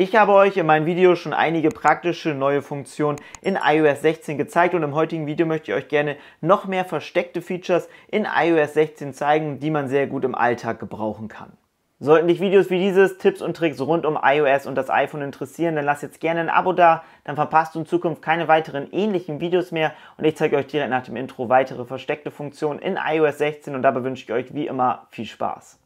Ich habe euch in meinem Video schon einige praktische neue Funktionen in iOS 16 gezeigt und im heutigen Video möchte ich euch gerne noch mehr versteckte Features in iOS 16 zeigen, die man sehr gut im Alltag gebrauchen kann. Sollten dich Videos wie dieses, Tipps und Tricks rund um iOS und das iPhone interessieren, dann lass jetzt gerne ein Abo da, dann verpasst du in Zukunft keine weiteren ähnlichen Videos mehr und ich zeige euch direkt nach dem Intro weitere versteckte Funktionen in iOS 16 und dabei wünsche ich euch wie immer viel Spaß.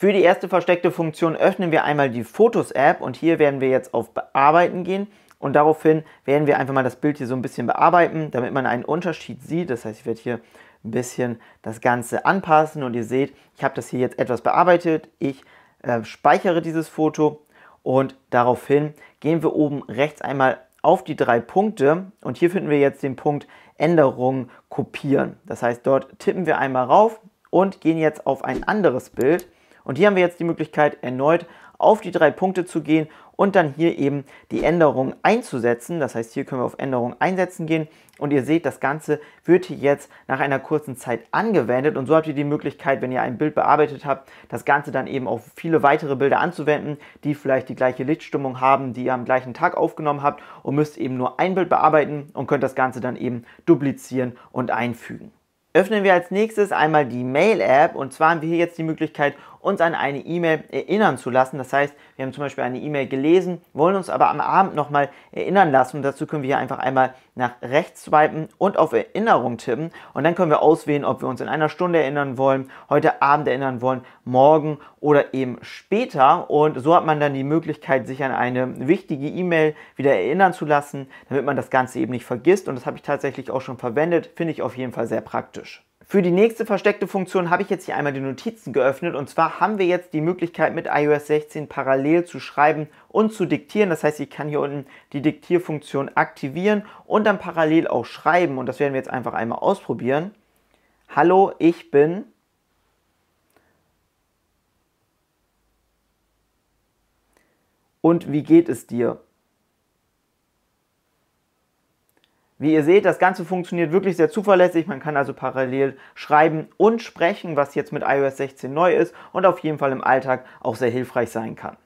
Für die erste versteckte Funktion öffnen wir einmal die Fotos-App und hier werden wir jetzt auf Bearbeiten gehen und daraufhin werden wir einfach mal das Bild hier so ein bisschen bearbeiten, damit man einen Unterschied sieht. Das heißt, ich werde hier ein bisschen das Ganze anpassen und ihr seht, ich habe das hier jetzt etwas bearbeitet. Ich äh, speichere dieses Foto und daraufhin gehen wir oben rechts einmal auf die drei Punkte und hier finden wir jetzt den Punkt Änderungen kopieren. Das heißt, dort tippen wir einmal rauf und gehen jetzt auf ein anderes Bild und hier haben wir jetzt die Möglichkeit, erneut auf die drei Punkte zu gehen und dann hier eben die Änderung einzusetzen. Das heißt, hier können wir auf Änderung einsetzen gehen und ihr seht, das Ganze wird hier jetzt nach einer kurzen Zeit angewendet und so habt ihr die Möglichkeit, wenn ihr ein Bild bearbeitet habt, das Ganze dann eben auf viele weitere Bilder anzuwenden, die vielleicht die gleiche Lichtstimmung haben, die ihr am gleichen Tag aufgenommen habt und müsst eben nur ein Bild bearbeiten und könnt das Ganze dann eben duplizieren und einfügen. Öffnen wir als nächstes einmal die Mail-App und zwar haben wir hier jetzt die Möglichkeit, uns an eine E-Mail erinnern zu lassen. Das heißt, wir haben zum Beispiel eine E-Mail gelesen, wollen uns aber am Abend nochmal erinnern lassen. Und dazu können wir hier einfach einmal nach rechts swipen und auf Erinnerung tippen. Und dann können wir auswählen, ob wir uns in einer Stunde erinnern wollen, heute Abend erinnern wollen, morgen oder eben später. Und so hat man dann die Möglichkeit, sich an eine wichtige E-Mail wieder erinnern zu lassen, damit man das Ganze eben nicht vergisst. Und das habe ich tatsächlich auch schon verwendet. Finde ich auf jeden Fall sehr praktisch. Für die nächste versteckte Funktion habe ich jetzt hier einmal die Notizen geöffnet und zwar haben wir jetzt die Möglichkeit mit iOS 16 parallel zu schreiben und zu diktieren. Das heißt, ich kann hier unten die Diktierfunktion aktivieren und dann parallel auch schreiben und das werden wir jetzt einfach einmal ausprobieren. Hallo, ich bin... Und wie geht es dir? Wie ihr seht, das Ganze funktioniert wirklich sehr zuverlässig. Man kann also parallel schreiben und sprechen, was jetzt mit iOS 16 neu ist und auf jeden Fall im Alltag auch sehr hilfreich sein kann.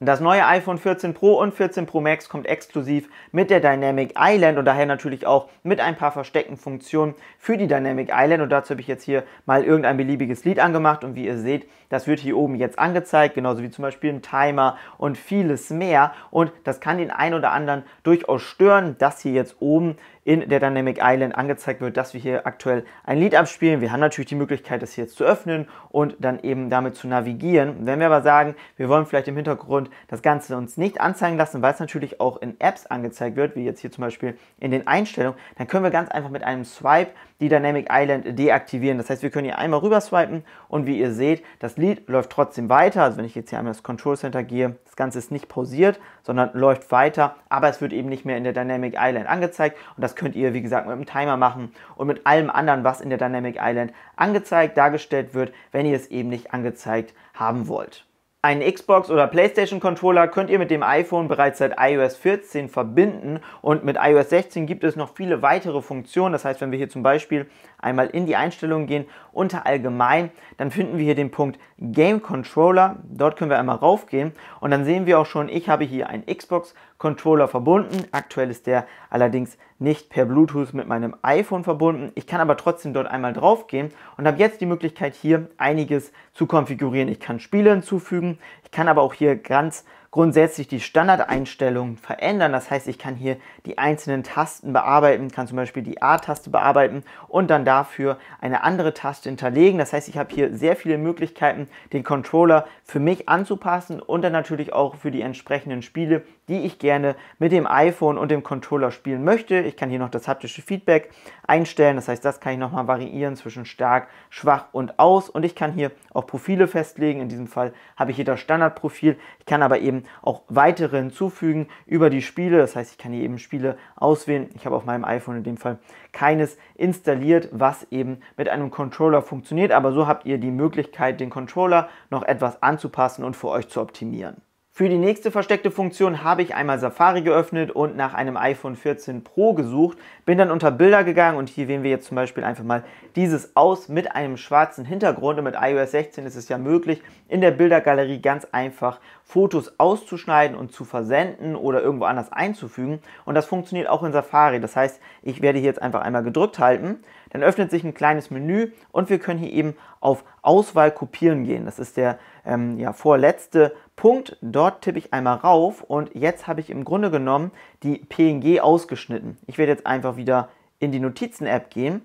Das neue iPhone 14 Pro und 14 Pro Max kommt exklusiv mit der Dynamic Island und daher natürlich auch mit ein paar versteckten Funktionen für die Dynamic Island. Und dazu habe ich jetzt hier mal irgendein beliebiges Lied angemacht und wie ihr seht, das wird hier oben jetzt angezeigt, genauso wie zum Beispiel ein Timer und vieles mehr. Und das kann den einen oder anderen durchaus stören. dass hier jetzt oben in der Dynamic Island angezeigt wird, dass wir hier aktuell ein Lied abspielen. Wir haben natürlich die Möglichkeit, das hier jetzt zu öffnen und dann eben damit zu navigieren. Wenn wir aber sagen, wir wollen vielleicht im Hintergrund das Ganze uns nicht anzeigen lassen, weil es natürlich auch in Apps angezeigt wird, wie jetzt hier zum Beispiel in den Einstellungen, dann können wir ganz einfach mit einem Swipe die Dynamic Island deaktivieren. Das heißt, wir können hier einmal rüber swipen und wie ihr seht, das Lied läuft trotzdem weiter. Also wenn ich jetzt hier einmal das Control Center gehe, das Ganze ist nicht pausiert, sondern läuft weiter, aber es wird eben nicht mehr in der Dynamic Island angezeigt und das könnt ihr, wie gesagt, mit dem Timer machen und mit allem anderen, was in der Dynamic Island angezeigt, dargestellt wird, wenn ihr es eben nicht angezeigt haben wollt. Einen Xbox- oder PlayStation-Controller könnt ihr mit dem iPhone bereits seit iOS 14 verbinden und mit iOS 16 gibt es noch viele weitere Funktionen. Das heißt, wenn wir hier zum Beispiel einmal in die Einstellungen gehen, unter Allgemein, dann finden wir hier den Punkt Game Controller. Dort können wir einmal raufgehen und dann sehen wir auch schon, ich habe hier einen Xbox controller Controller verbunden. Aktuell ist der allerdings nicht per Bluetooth mit meinem iPhone verbunden. Ich kann aber trotzdem dort einmal draufgehen und habe jetzt die Möglichkeit hier einiges zu konfigurieren. Ich kann Spiele hinzufügen, ich kann aber auch hier ganz grundsätzlich die Standardeinstellungen verändern. Das heißt, ich kann hier die einzelnen Tasten bearbeiten, kann zum Beispiel die A-Taste bearbeiten und dann dafür eine andere Taste hinterlegen. Das heißt, ich habe hier sehr viele Möglichkeiten, den Controller für mich anzupassen und dann natürlich auch für die entsprechenden Spiele, die ich gerne mit dem iPhone und dem Controller spielen möchte. Ich kann hier noch das haptische Feedback einstellen. Das heißt, das kann ich nochmal variieren zwischen stark, schwach und aus. Und ich kann hier auch Profile festlegen. In diesem Fall habe ich hier das Standardprofil. Ich kann aber eben eben auch weitere hinzufügen über die Spiele. Das heißt, ich kann hier eben Spiele auswählen. Ich habe auf meinem iPhone in dem Fall keines installiert, was eben mit einem Controller funktioniert. Aber so habt ihr die Möglichkeit, den Controller noch etwas anzupassen und für euch zu optimieren. Für die nächste versteckte Funktion habe ich einmal Safari geöffnet und nach einem iPhone 14 Pro gesucht, bin dann unter Bilder gegangen und hier wählen wir jetzt zum Beispiel einfach mal dieses aus mit einem schwarzen Hintergrund und mit iOS 16 ist es ja möglich, in der Bildergalerie ganz einfach Fotos auszuschneiden und zu versenden oder irgendwo anders einzufügen. Und das funktioniert auch in Safari. Das heißt, ich werde hier jetzt einfach einmal gedrückt halten. Dann öffnet sich ein kleines Menü und wir können hier eben auf Auswahl kopieren gehen. Das ist der ähm, ja, vorletzte Punkt. Dort tippe ich einmal rauf und jetzt habe ich im Grunde genommen die PNG ausgeschnitten. Ich werde jetzt einfach wieder in die Notizen-App gehen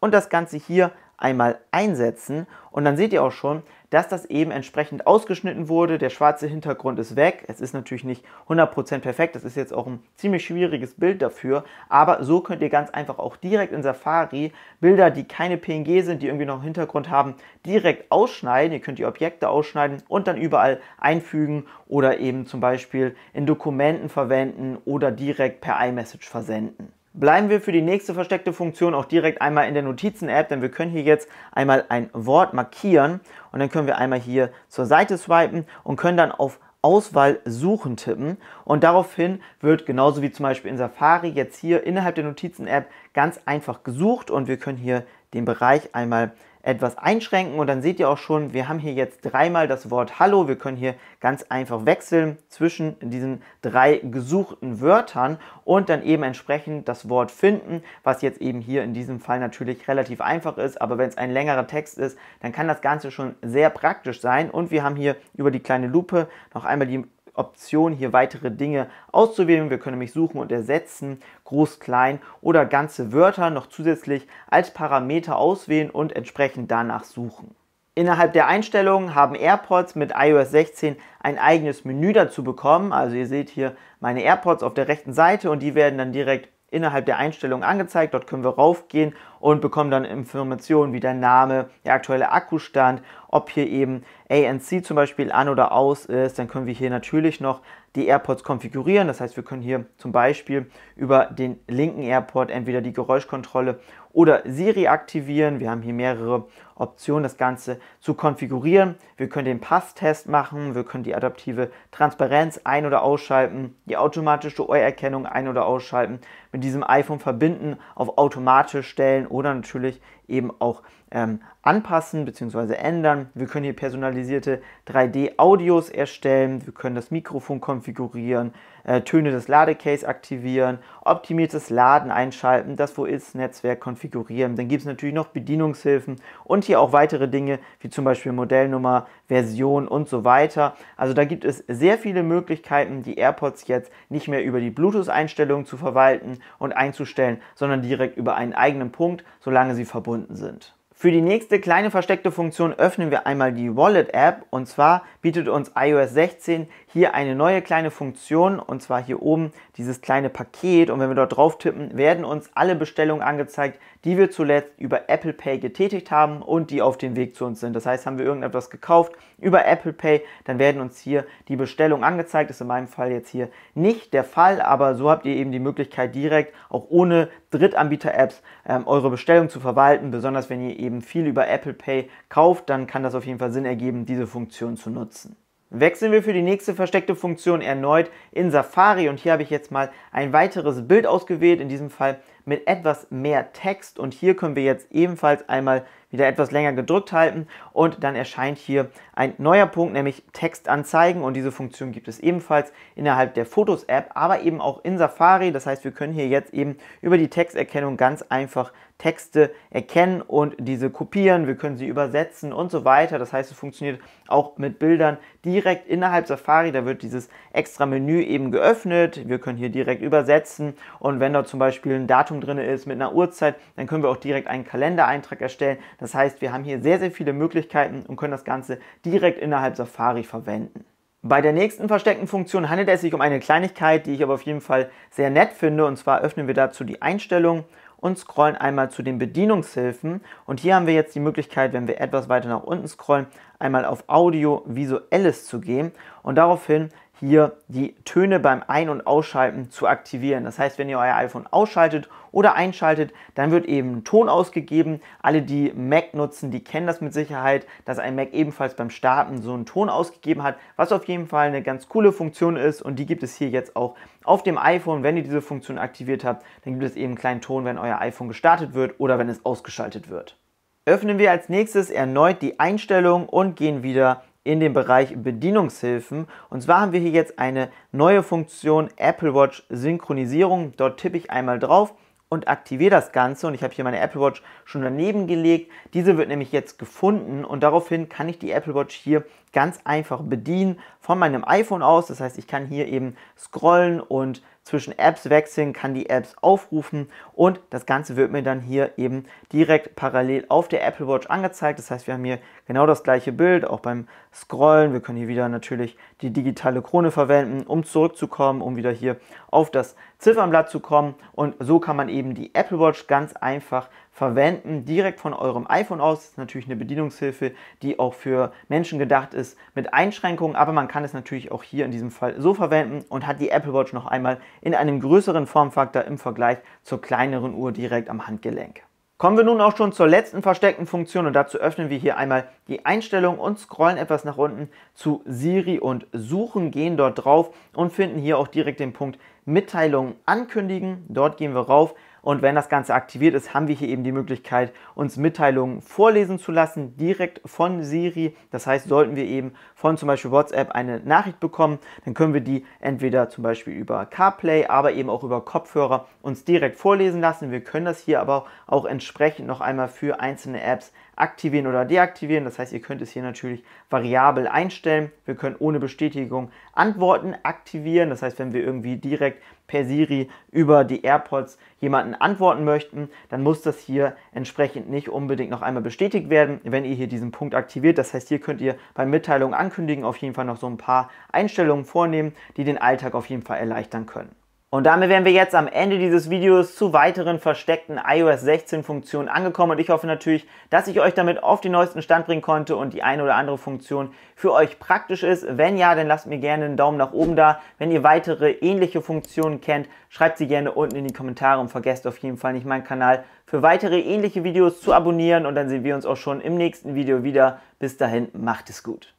und das Ganze hier einmal einsetzen und dann seht ihr auch schon, dass das eben entsprechend ausgeschnitten wurde. Der schwarze Hintergrund ist weg. Es ist natürlich nicht 100% perfekt. Das ist jetzt auch ein ziemlich schwieriges Bild dafür. Aber so könnt ihr ganz einfach auch direkt in Safari Bilder, die keine PNG sind, die irgendwie noch einen Hintergrund haben, direkt ausschneiden. Ihr könnt die Objekte ausschneiden und dann überall einfügen oder eben zum Beispiel in Dokumenten verwenden oder direkt per iMessage versenden. Bleiben wir für die nächste versteckte Funktion auch direkt einmal in der Notizen-App, denn wir können hier jetzt einmal ein Wort markieren und dann können wir einmal hier zur Seite swipen und können dann auf Auswahl suchen tippen und daraufhin wird genauso wie zum Beispiel in Safari jetzt hier innerhalb der Notizen-App ganz einfach gesucht und wir können hier den Bereich einmal etwas einschränken und dann seht ihr auch schon, wir haben hier jetzt dreimal das Wort Hallo. Wir können hier ganz einfach wechseln zwischen diesen drei gesuchten Wörtern und dann eben entsprechend das Wort finden, was jetzt eben hier in diesem Fall natürlich relativ einfach ist. Aber wenn es ein längerer Text ist, dann kann das Ganze schon sehr praktisch sein. Und wir haben hier über die kleine Lupe noch einmal die Option, hier weitere Dinge auszuwählen. Wir können nämlich suchen und ersetzen, groß, klein oder ganze Wörter noch zusätzlich als Parameter auswählen und entsprechend danach suchen. Innerhalb der Einstellungen haben AirPods mit iOS 16 ein eigenes Menü dazu bekommen. Also ihr seht hier meine AirPods auf der rechten Seite und die werden dann direkt innerhalb der Einstellungen angezeigt. Dort können wir raufgehen und bekommen dann Informationen wie der Name, der aktuelle Akkustand, ob hier eben ANC zum Beispiel an oder aus ist. Dann können wir hier natürlich noch die AirPods konfigurieren. Das heißt, wir können hier zum Beispiel über den linken AirPod entweder die Geräuschkontrolle oder Siri aktivieren. Wir haben hier mehrere Optionen, das Ganze zu konfigurieren. Wir können den Passtest machen, wir können die adaptive Transparenz ein- oder ausschalten, die automatische Ohrerkennung ein- oder ausschalten, mit diesem iPhone verbinden, auf automatisch stellen oder natürlich eben auch ähm, anpassen bzw. ändern. Wir können hier personalisierte 3D-Audios erstellen, wir können das Mikrofon konfigurieren, äh, Töne des Ladecase aktivieren, optimiertes Laden einschalten, das Wo ist-Netzwerk konfigurieren. Dann gibt es natürlich noch Bedienungshilfen und hier auch weitere Dinge wie zum Beispiel Modellnummer, Version und so weiter. Also da gibt es sehr viele Möglichkeiten, die AirPods jetzt nicht mehr über die Bluetooth-Einstellungen zu verwalten und einzustellen, sondern direkt über einen eigenen Punkt, solange sie verbunden eingebunden sind. Für die nächste kleine versteckte Funktion öffnen wir einmal die Wallet-App und zwar bietet uns iOS 16 hier eine neue kleine Funktion und zwar hier oben dieses kleine Paket und wenn wir dort drauf tippen, werden uns alle Bestellungen angezeigt, die wir zuletzt über Apple Pay getätigt haben und die auf dem Weg zu uns sind. Das heißt, haben wir irgendetwas gekauft über Apple Pay, dann werden uns hier die Bestellungen angezeigt. Das Ist in meinem Fall jetzt hier nicht der Fall, aber so habt ihr eben die Möglichkeit direkt auch ohne Drittanbieter-Apps ähm, eure Bestellung zu verwalten. Besonders wenn ihr eben viel über Apple Pay kauft, dann kann das auf jeden Fall Sinn ergeben, diese Funktion zu nutzen. Wechseln wir für die nächste versteckte Funktion erneut in Safari und hier habe ich jetzt mal ein weiteres Bild ausgewählt. In diesem Fall mit etwas mehr Text und hier können wir jetzt ebenfalls einmal wieder etwas länger gedrückt halten und dann erscheint hier ein neuer Punkt, nämlich Text anzeigen und diese Funktion gibt es ebenfalls innerhalb der Fotos App, aber eben auch in Safari. Das heißt, wir können hier jetzt eben über die Texterkennung ganz einfach Texte erkennen und diese kopieren, wir können sie übersetzen und so weiter. Das heißt, es funktioniert auch mit Bildern direkt innerhalb Safari. Da wird dieses extra Menü eben geöffnet. Wir können hier direkt übersetzen und wenn dort zum Beispiel ein Datum Datum drin ist, mit einer Uhrzeit, dann können wir auch direkt einen Kalendereintrag erstellen. Das heißt, wir haben hier sehr, sehr viele Möglichkeiten und können das Ganze direkt innerhalb Safari verwenden. Bei der nächsten versteckten Funktion handelt es sich um eine Kleinigkeit, die ich aber auf jeden Fall sehr nett finde. Und zwar öffnen wir dazu die Einstellung und scrollen einmal zu den Bedienungshilfen. Und hier haben wir jetzt die Möglichkeit, wenn wir etwas weiter nach unten scrollen, einmal auf Audio Visuelles zu gehen. Und daraufhin hier die Töne beim Ein- und Ausschalten zu aktivieren. Das heißt, wenn ihr euer iPhone ausschaltet oder einschaltet, dann wird eben ein Ton ausgegeben. Alle, die Mac nutzen, die kennen das mit Sicherheit, dass ein Mac ebenfalls beim Starten so einen Ton ausgegeben hat, was auf jeden Fall eine ganz coole Funktion ist und die gibt es hier jetzt auch auf dem iPhone. Wenn ihr diese Funktion aktiviert habt, dann gibt es eben einen kleinen Ton, wenn euer iPhone gestartet wird oder wenn es ausgeschaltet wird. Öffnen wir als nächstes erneut die Einstellungen und gehen wieder in den Bereich Bedienungshilfen. Und zwar haben wir hier jetzt eine neue Funktion Apple Watch Synchronisierung. Dort tippe ich einmal drauf und aktiviere das Ganze. Und ich habe hier meine Apple Watch schon daneben gelegt. Diese wird nämlich jetzt gefunden und daraufhin kann ich die Apple Watch hier ganz einfach bedienen von meinem iPhone aus. Das heißt, ich kann hier eben scrollen und zwischen Apps wechseln, kann die Apps aufrufen und das Ganze wird mir dann hier eben direkt parallel auf der Apple Watch angezeigt. Das heißt, wir haben hier genau das gleiche Bild, auch beim Scrollen. Wir können hier wieder natürlich die digitale Krone verwenden, um zurückzukommen, um wieder hier auf das Ziffernblatt zu kommen und so kann man eben die Apple Watch ganz einfach verwenden, direkt von eurem iPhone aus. Das ist natürlich eine Bedienungshilfe, die auch für Menschen gedacht ist mit Einschränkungen, aber man kann es natürlich auch hier in diesem Fall so verwenden und hat die Apple Watch noch einmal in einem größeren Formfaktor im Vergleich zur kleineren Uhr direkt am Handgelenk. Kommen wir nun auch schon zur letzten versteckten Funktion und dazu öffnen wir hier einmal die Einstellung und scrollen etwas nach unten zu Siri und Suchen, gehen dort drauf und finden hier auch direkt den Punkt Mitteilungen ankündigen. Dort gehen wir rauf und wenn das Ganze aktiviert ist, haben wir hier eben die Möglichkeit, uns Mitteilungen vorlesen zu lassen, direkt von Siri. Das heißt, sollten wir eben von zum Beispiel WhatsApp eine Nachricht bekommen, dann können wir die entweder zum Beispiel über CarPlay, aber eben auch über Kopfhörer uns direkt vorlesen lassen. Wir können das hier aber auch entsprechend noch einmal für einzelne Apps aktivieren oder deaktivieren. Das heißt, ihr könnt es hier natürlich variabel einstellen. Wir können ohne Bestätigung Antworten aktivieren. Das heißt, wenn wir irgendwie direkt per Siri über die AirPods jemanden antworten möchten, dann muss das hier entsprechend nicht unbedingt noch einmal bestätigt werden, wenn ihr hier diesen Punkt aktiviert. Das heißt, hier könnt ihr bei Mitteilungen ankündigen auf jeden Fall noch so ein paar Einstellungen vornehmen, die den Alltag auf jeden Fall erleichtern können. Und damit wären wir jetzt am Ende dieses Videos zu weiteren versteckten iOS 16 Funktionen angekommen und ich hoffe natürlich, dass ich euch damit auf den neuesten Stand bringen konnte und die eine oder andere Funktion für euch praktisch ist. Wenn ja, dann lasst mir gerne einen Daumen nach oben da. Wenn ihr weitere ähnliche Funktionen kennt, schreibt sie gerne unten in die Kommentare und vergesst auf jeden Fall nicht meinen Kanal für weitere ähnliche Videos zu abonnieren und dann sehen wir uns auch schon im nächsten Video wieder. Bis dahin, macht es gut.